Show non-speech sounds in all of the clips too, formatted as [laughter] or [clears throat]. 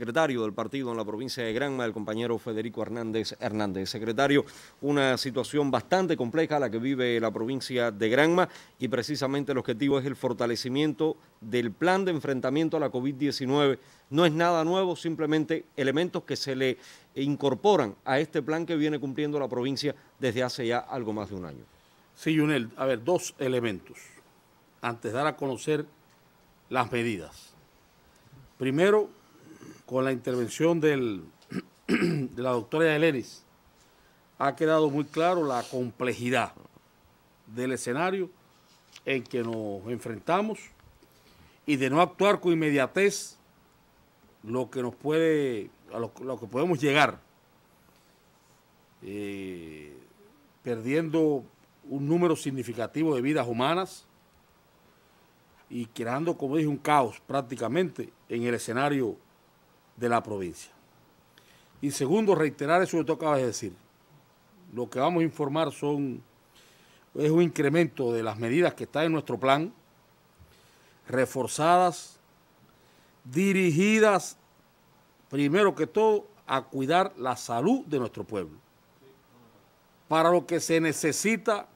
secretario del partido en la provincia de Granma, el compañero Federico Hernández Hernández. Secretario, una situación bastante compleja la que vive la provincia de Granma y precisamente el objetivo es el fortalecimiento del plan de enfrentamiento a la COVID-19. No es nada nuevo, simplemente elementos que se le incorporan a este plan que viene cumpliendo la provincia desde hace ya algo más de un año. Sí, Junel, a ver, dos elementos antes de dar a conocer las medidas. Primero, con la intervención [clears throat] de la doctora Elenis, ha quedado muy claro la complejidad del escenario en que nos enfrentamos y de no actuar con inmediatez lo que nos puede, a lo, que podemos llegar, eh, perdiendo un número significativo de vidas humanas y creando, como dije, un caos prácticamente en el escenario de la provincia. Y segundo, reiterar eso que tú acabas de decir. Lo que vamos a informar son, es un incremento de las medidas que están en nuestro plan, reforzadas, dirigidas primero que todo a cuidar la salud de nuestro pueblo. Para lo que se necesita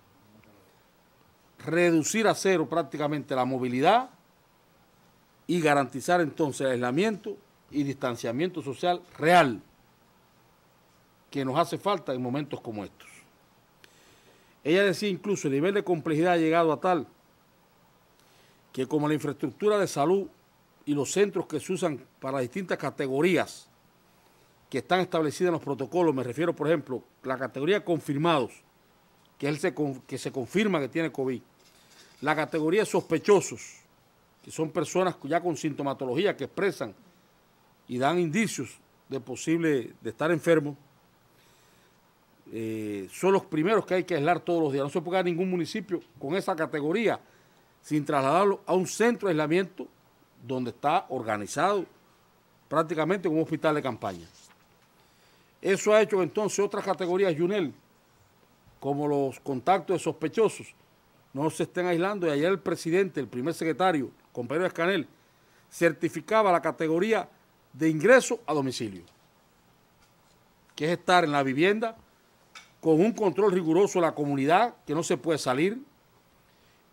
reducir a cero prácticamente la movilidad y garantizar entonces el aislamiento y distanciamiento social real que nos hace falta en momentos como estos. Ella decía incluso, el nivel de complejidad ha llegado a tal que como la infraestructura de salud y los centros que se usan para distintas categorías que están establecidas en los protocolos, me refiero por ejemplo, la categoría confirmados, que, él se, que se confirma que tiene COVID, la categoría sospechosos, que son personas ya con sintomatología que expresan y dan indicios de posible de estar enfermo, eh, son los primeros que hay que aislar todos los días. No se puede dar ningún municipio con esa categoría sin trasladarlo a un centro de aislamiento donde está organizado prácticamente un hospital de campaña. Eso ha hecho entonces otras categorías, Junel, como los contactos sospechosos, no se estén aislando. Y ayer el presidente, el primer secretario, compañero Escanel, certificaba la categoría de ingreso a domicilio, que es estar en la vivienda con un control riguroso de la comunidad, que no se puede salir,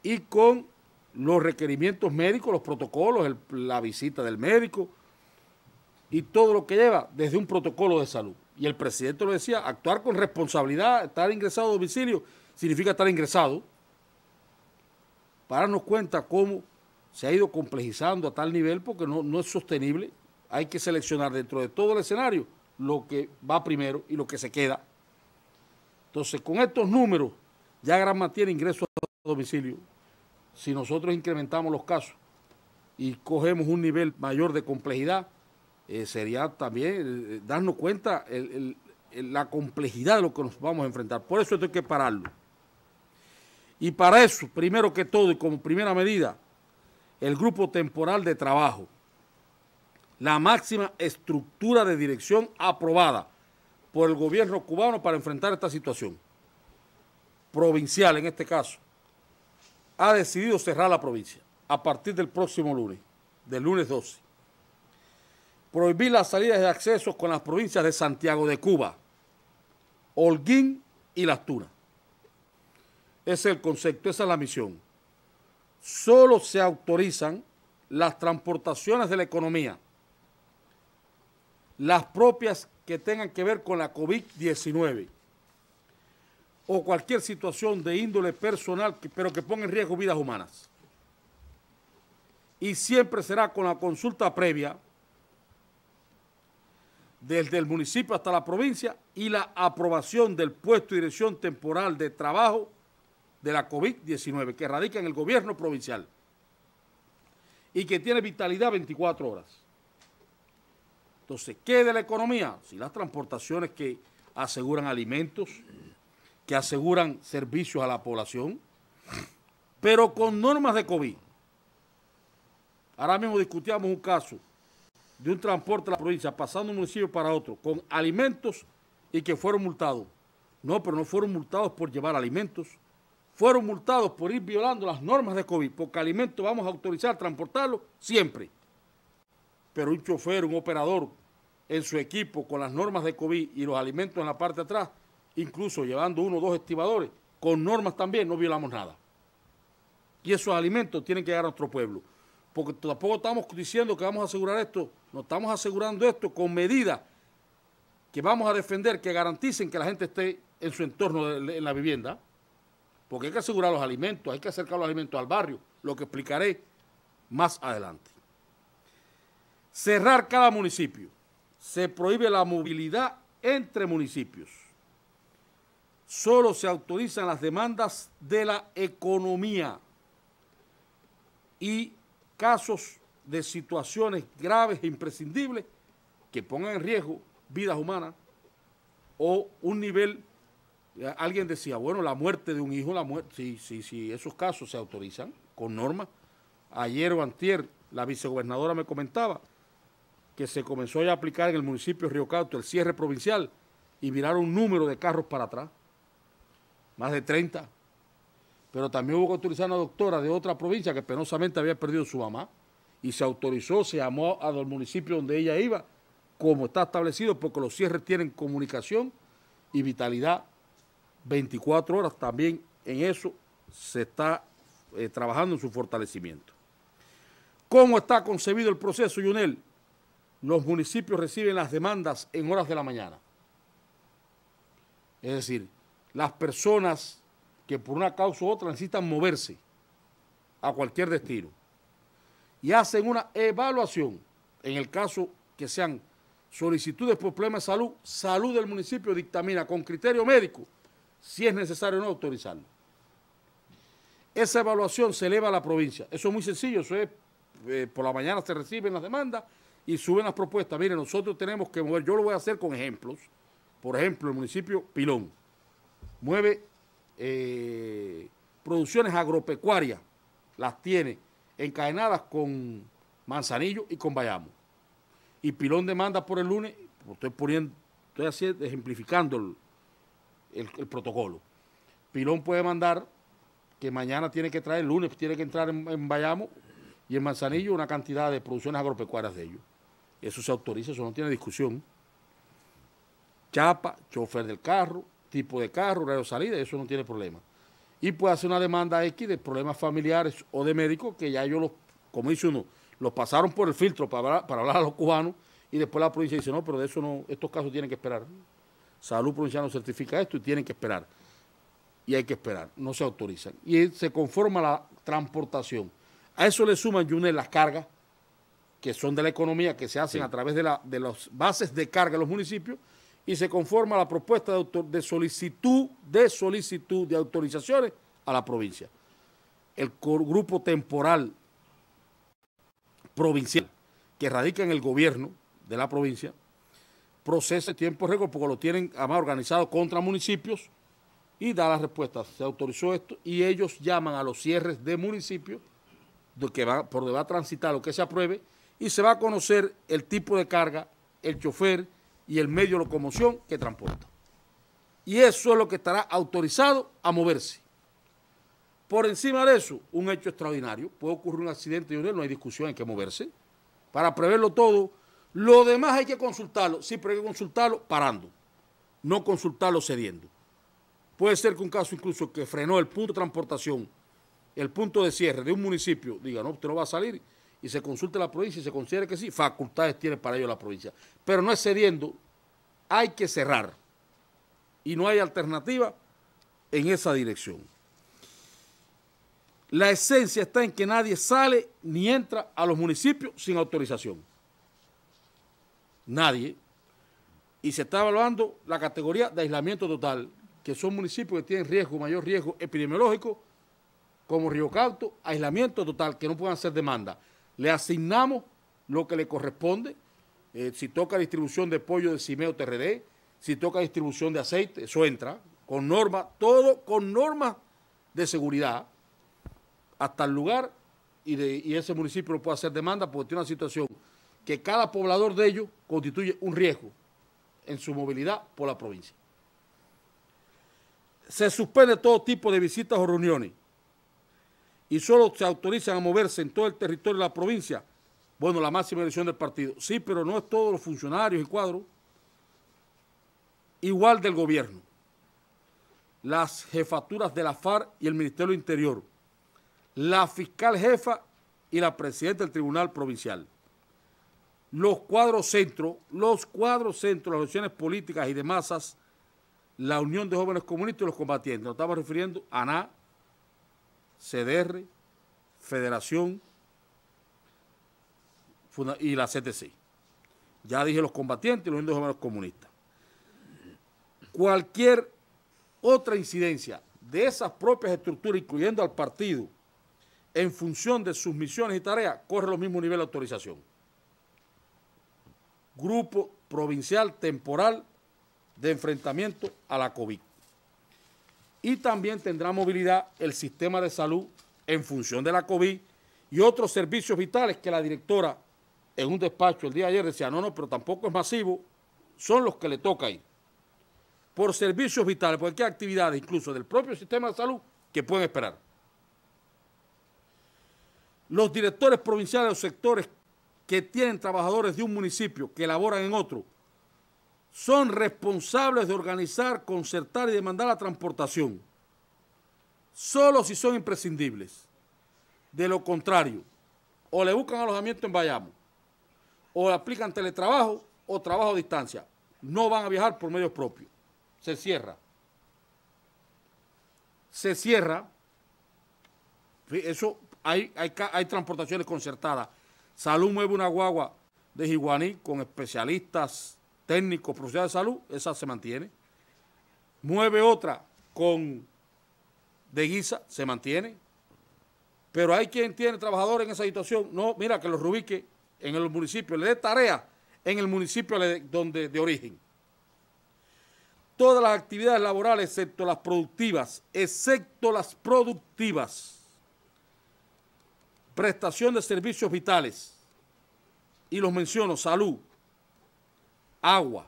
y con los requerimientos médicos, los protocolos, la visita del médico y todo lo que lleva desde un protocolo de salud. Y el presidente lo decía, actuar con responsabilidad, estar ingresado a domicilio, significa estar ingresado, para darnos cuenta cómo se ha ido complejizando a tal nivel porque no es sostenible hay que seleccionar dentro de todo el escenario lo que va primero y lo que se queda. Entonces, con estos números, ya Granma tiene ingresos a domicilio. Si nosotros incrementamos los casos y cogemos un nivel mayor de complejidad, eh, sería también eh, eh, darnos cuenta la complejidad de lo que nos vamos a enfrentar. Por eso esto hay que pararlo. Y para eso, primero que todo y como primera medida, el grupo temporal de trabajo la máxima estructura de dirección aprobada por el gobierno cubano para enfrentar esta situación, provincial en este caso, ha decidido cerrar la provincia a partir del próximo lunes, del lunes 12. Prohibir las salidas de accesos con las provincias de Santiago de Cuba, Holguín y Las Tunas. Ese es el concepto, esa es la misión. Solo se autorizan las transportaciones de la economía las propias que tengan que ver con la COVID-19 o cualquier situación de índole personal, pero que ponga en riesgo vidas humanas. Y siempre será con la consulta previa desde el municipio hasta la provincia y la aprobación del puesto de dirección temporal de trabajo de la COVID-19 que radica en el gobierno provincial y que tiene vitalidad 24 horas. Entonces, ¿qué de la economía? Si las transportaciones que aseguran alimentos, que aseguran servicios a la población, pero con normas de COVID. Ahora mismo discutíamos un caso de un transporte de la provincia pasando de un municipio para otro con alimentos y que fueron multados. No, pero no fueron multados por llevar alimentos. Fueron multados por ir violando las normas de COVID, porque alimentos vamos a autorizar transportarlo siempre. Pero un chofer, un operador en su equipo con las normas de COVID y los alimentos en la parte de atrás, incluso llevando uno o dos estibadores, con normas también, no violamos nada. Y esos alimentos tienen que llegar a nuestro pueblo. Porque tampoco estamos diciendo que vamos a asegurar esto, no estamos asegurando esto con medidas que vamos a defender, que garanticen que la gente esté en su entorno, en la vivienda. Porque hay que asegurar los alimentos, hay que acercar los alimentos al barrio, lo que explicaré más adelante. Cerrar cada municipio se prohíbe la movilidad entre municipios. Solo se autorizan las demandas de la economía y casos de situaciones graves e imprescindibles que pongan en riesgo vidas humanas o un nivel, eh, alguien decía, bueno, la muerte de un hijo, la muerte, sí, sí, sí, esos casos se autorizan con normas. Ayer o antier la vicegobernadora me comentaba que se comenzó a aplicar en el municipio de Río Cauto, el cierre provincial, y miraron un número de carros para atrás, más de 30. Pero también hubo que autorizar a una doctora de otra provincia que penosamente había perdido su mamá, y se autorizó, se llamó al municipio donde ella iba, como está establecido, porque los cierres tienen comunicación y vitalidad 24 horas. También en eso se está eh, trabajando en su fortalecimiento. ¿Cómo está concebido el proceso, Yunel? los municipios reciben las demandas en horas de la mañana. Es decir, las personas que por una causa u otra necesitan moverse a cualquier destino y hacen una evaluación, en el caso que sean solicitudes por problemas de salud, salud del municipio dictamina con criterio médico si es necesario o no autorizarlo. Esa evaluación se eleva a la provincia. Eso es muy sencillo, eso es eh, por la mañana se reciben las demandas y suben las propuestas. Mire, nosotros tenemos que mover, yo lo voy a hacer con ejemplos. Por ejemplo, el municipio Pilón mueve eh, producciones agropecuarias, las tiene encadenadas con Manzanillo y con Bayamo. Y Pilón demanda por el lunes, estoy poniendo, estoy haciendo, ejemplificando el, protocolo. Pilón puede mandar que mañana tiene que traer, el lunes tiene que entrar en, en Bayamo y en Manzanillo una cantidad de producciones agropecuarias de ellos. Eso se autoriza, eso no tiene discusión. Chapa, chofer del carro, tipo de carro, horario salida, eso no tiene problema. Y puede hacer una demanda X de problemas familiares o de médicos que ya ellos, los, como dice uno, los pasaron por el filtro para hablar, a los cubanos y después la provincia dice, no, pero de eso no, estos casos tienen que esperar. Salud provincial no certifica esto y tienen que esperar. Y hay que esperar, no se autorizan. Y se conforma la transportación. A eso le suman, unen las cargas que son de la economía, que se hacen a través de, las bases de carga de los municipios, y se conforma la propuesta de, de, solicitud de solicitud de autorizaciones a la provincia. El grupo temporal provincial que radica en el gobierno de la provincia procesa tiempo récord porque lo tienen además organizado contra municipios y da las respuestas. Se autorizó esto y ellos llaman a los cierres de municipios que va, por donde va a transitar lo que se apruebe y se va a conocer el tipo de carga, el chofer y el medio de locomoción que transporta. Y eso es lo que estará autorizado a moverse. Por encima de eso, un hecho extraordinario. Puede ocurrir un accidente y no hay discusión, en que moverse. Para preverlo todo, lo demás hay que consultarlo. Sí, hay que consultarlo parando, no consultarlo cediendo. Puede ser que un caso incluso que frenó el punto de transportación el punto de cierre de un municipio diga, no, usted no va a salir, y se consulte la provincia y se considera que sí, facultades tiene para ello la provincia. Pero no es cediendo, hay que cerrar. Y no hay alternativa en esa dirección. La esencia está en que nadie sale ni entra a los municipios sin autorización. Nadie. Y se está evaluando la categoría de aislamiento total, que son municipios que tienen riesgo, mayor riesgo epidemiológico, como Río Cauto, aislamiento total, que no puedan hacer demanda. Le asignamos lo que le corresponde, eh, si toca distribución de pollo de Cimeo TRD, si toca distribución de aceite, eso entra, con normas, todo con normas de seguridad, hasta el lugar y, de, y ese municipio no puede hacer demanda porque tiene una situación que cada poblador de ellos constituye un riesgo en su movilidad por la provincia. Se suspende todo tipo de visitas o reuniones y solo se autorizan a moverse en todo el territorio de la provincia, bueno, la máxima elección del partido. Sí, pero no es todos los funcionarios y cuadros, igual del gobierno. Las jefaturas de la FARC y el Ministerio del Interior, la fiscal jefa y la presidenta del Tribunal Provincial. Los cuadros centro, los cuadros centro, las elecciones políticas y de masas, la Unión de Jóvenes Comunistas y los combatientes. Nos estamos refiriendo a nada. CDR, Federación y la CTC. Ya dije los combatientes y los indígenas comunistas. Cualquier otra incidencia de esas propias estructuras, incluyendo al partido, en función de sus misiones y tareas, corre los mismos niveles de autorización. Grupo provincial temporal de enfrentamiento a la COVID y también tendrá movilidad el sistema de salud en función de la COVID y otros servicios vitales que la directora en un despacho el día de ayer decía, no, no, pero tampoco es masivo, son los que le toca ir. Por servicios vitales, porque hay actividades incluso del propio sistema de salud que pueden esperar. Los directores provinciales o sectores que tienen trabajadores de un municipio que laboran en otro son responsables de organizar, concertar y demandar la transportación, solo si son imprescindibles. De lo contrario, o le buscan alojamiento en Bayamo, o le aplican teletrabajo o trabajo a distancia. No van a viajar por medios propios. Se cierra. Se cierra. Eso, hay, transportaciones concertadas. Salud mueve una guagua de Jiguaní con especialistas Técnico, profesional de salud, esa se mantiene. Mueve otra con de guisa, se mantiene. Pero hay quien tiene trabajadores en esa situación. No, mira, que los rubique en el municipio, le dé tarea en el municipio donde, de origen. Todas las actividades laborales, excepto las productivas, excepto las productivas, prestación de servicios vitales, y los menciono, salud, agua,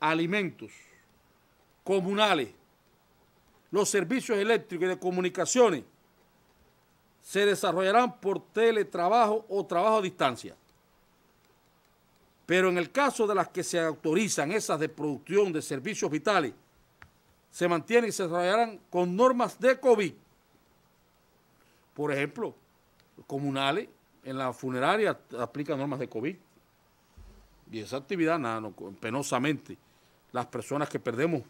alimentos, comunales, los servicios eléctricos y de comunicaciones se desarrollarán por teletrabajo o trabajo a distancia. Pero en el caso de las que se autorizan esas de producción de servicios vitales, se mantienen y se desarrollarán con normas de COVID. Por ejemplo, comunales en la funeraria aplican normas de COVID. Y esa actividad, nada, penosamente, las personas que perdemos,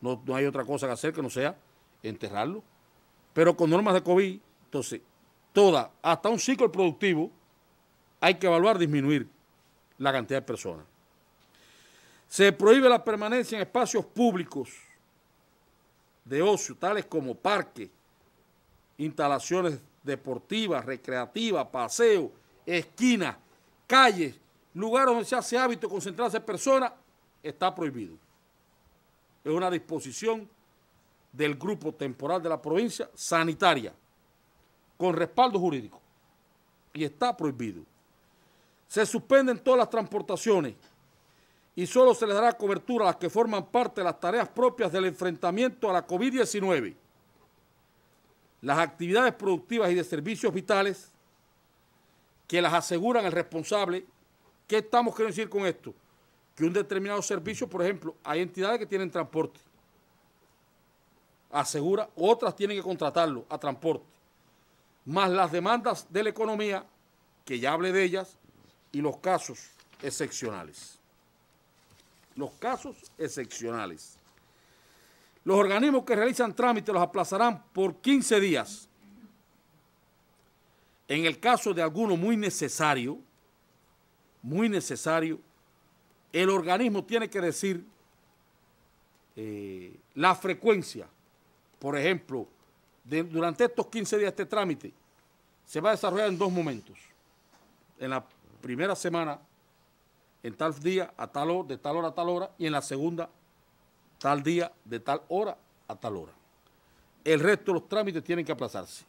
no, no, hay otra cosa que hacer que no sea enterrarlo. Pero con normas de COVID, entonces, toda, hasta un ciclo productivo, hay que evaluar disminuir la cantidad de personas. Se prohíbe la permanencia en espacios públicos de ocio, tales como parques, instalaciones deportivas, recreativas, paseos, esquinas, calles lugares donde se hace hábito concentrarse personas, está prohibido. Es una disposición del grupo temporal de la provincia sanitaria, con respaldo jurídico, y está prohibido. Se suspenden todas las transportaciones y solo se les dará cobertura a las que forman parte de las tareas propias del enfrentamiento a la COVID-19. Las actividades productivas y de servicios vitales que las aseguran el responsable ¿Qué estamos queriendo decir con esto? Que un determinado servicio, por ejemplo, hay entidades que tienen transporte, asegura, otras tienen que contratarlo a transporte, más las demandas de la economía, que ya hablé de ellas, y los casos excepcionales. Los casos excepcionales. Los organismos que realizan trámites los aplazarán por 15 días. En el caso de alguno muy necesario, muy necesario. El organismo tiene que decir eh, la frecuencia, por ejemplo, durante estos 15 días este trámite se va a desarrollar en dos momentos. En la primera semana, en tal día a tal hora, de tal hora a tal hora, y en la segunda, tal día de tal hora a tal hora. El resto de los trámites tienen que aplazarse,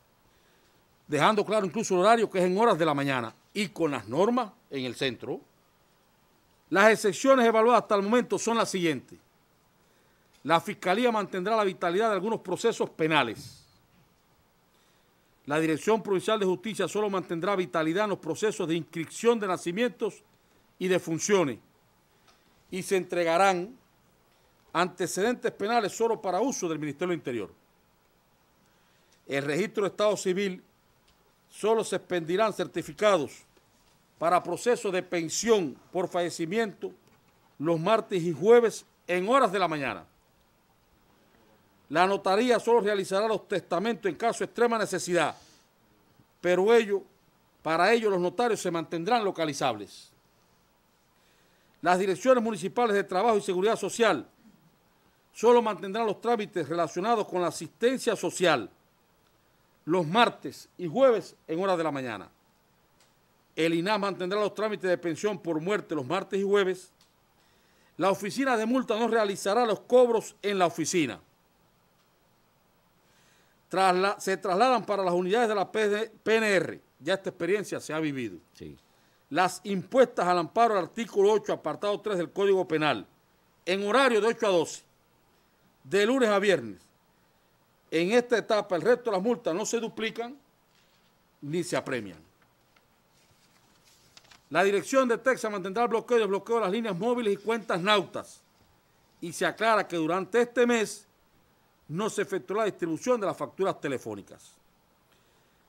dejando claro incluso el horario que es en horas de la mañana, y con las normas en el centro. Las excepciones evaluadas hasta el momento son las siguientes. La Fiscalía mantendrá la vitalidad de algunos procesos penales. La Dirección Provincial de Justicia solo mantendrá vitalidad en los procesos de inscripción de nacimientos y de funciones. Y se entregarán antecedentes penales solo para uso del Ministerio del Interior. El registro de Estado Civil solo se expendirán certificados para proceso de pensión por fallecimiento los martes y jueves en horas de la mañana. La notaría solo realizará los testamentos en caso de extrema necesidad, pero ello, para ello los notarios se mantendrán localizables. Las direcciones municipales de trabajo y seguridad social solo mantendrán los trámites relacionados con la asistencia social los martes y jueves en horas de la mañana. El INAH mantendrá los trámites de pensión por muerte los martes y jueves. La oficina de multa no realizará los cobros en la oficina. se trasladan para las unidades de la PNR. Ya esta experiencia se ha vivido. Las impuestas al amparo del artículo 8, apartado 3 del Código Penal, en horario de 8 a 12, de lunes a viernes. En esta etapa, el resto de las multas no se duplican ni se apremian. La dirección de Texas mantendrá el bloqueo y desbloqueo de las líneas móviles y cuentas nautas. Y se aclara que durante este mes no se efectuará la distribución de las facturas telefónicas.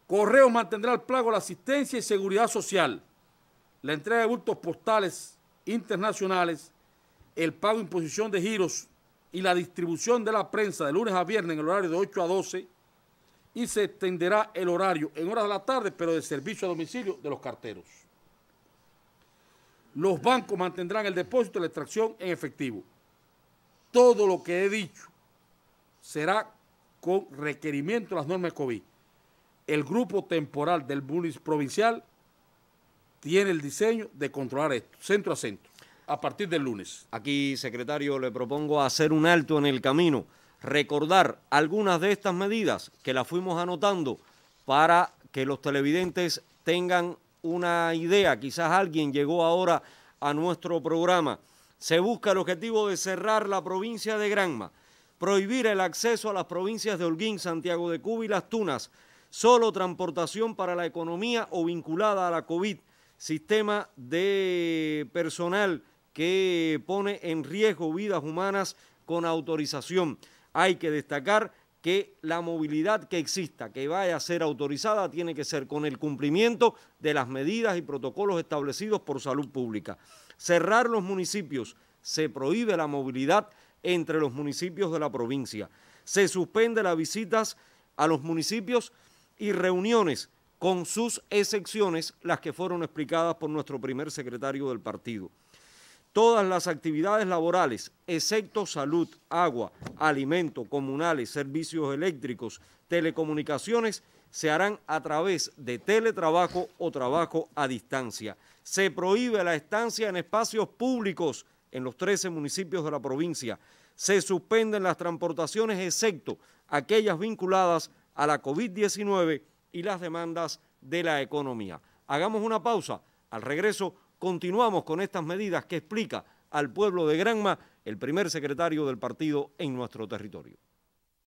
Correo mantendrá el plago de la asistencia y seguridad social, la entrega de bultos postales internacionales, el pago de imposición de giros y la distribución de la prensa de lunes a viernes en el horario de 8 a 12 y se extenderá el horario en horas de la tarde, pero de servicio a domicilio de los carteros. Los bancos mantendrán el depósito y la extracción en efectivo. Todo lo que he dicho será con requerimiento de las normas COVID. El grupo temporal del BUNIS provincial tiene el diseño de controlar esto, centro a centro, a partir del lunes. Aquí, secretario, le propongo hacer un alto en el camino, recordar algunas de estas medidas que las fuimos anotando para que los televidentes tengan una idea, quizás alguien llegó ahora a nuestro programa. Se busca el objetivo de cerrar la provincia de Granma, prohibir el acceso a las provincias de Holguín, Santiago de Cuba y Las Tunas, solo transportación para la economía o vinculada a la COVID, sistema de personal que pone en riesgo vidas humanas con autorización. Hay que destacar que la movilidad que exista, que vaya a ser autorizada, tiene que ser con el cumplimiento de las medidas y protocolos establecidos por salud pública. Cerrar los municipios, se prohíbe la movilidad entre los municipios de la provincia. Se suspende las visitas a los municipios y reuniones, con sus excepciones, las que fueron explicadas por nuestro primer secretario del partido todas las actividades laborales, excepto salud, agua, alimento, comunales, servicios eléctricos, telecomunicaciones, se harán a través de teletrabajo o trabajo a distancia. Se prohíbe la estancia en espacios públicos en los 13 municipios de la provincia. Se suspenden las transportaciones excepto aquellas vinculadas a la COVID-19 y las demandas de la economía. Hagamos una pausa. Al regreso continuamos con estas medidas que explica al pueblo de Granma el primer secretario del partido en nuestro territorio.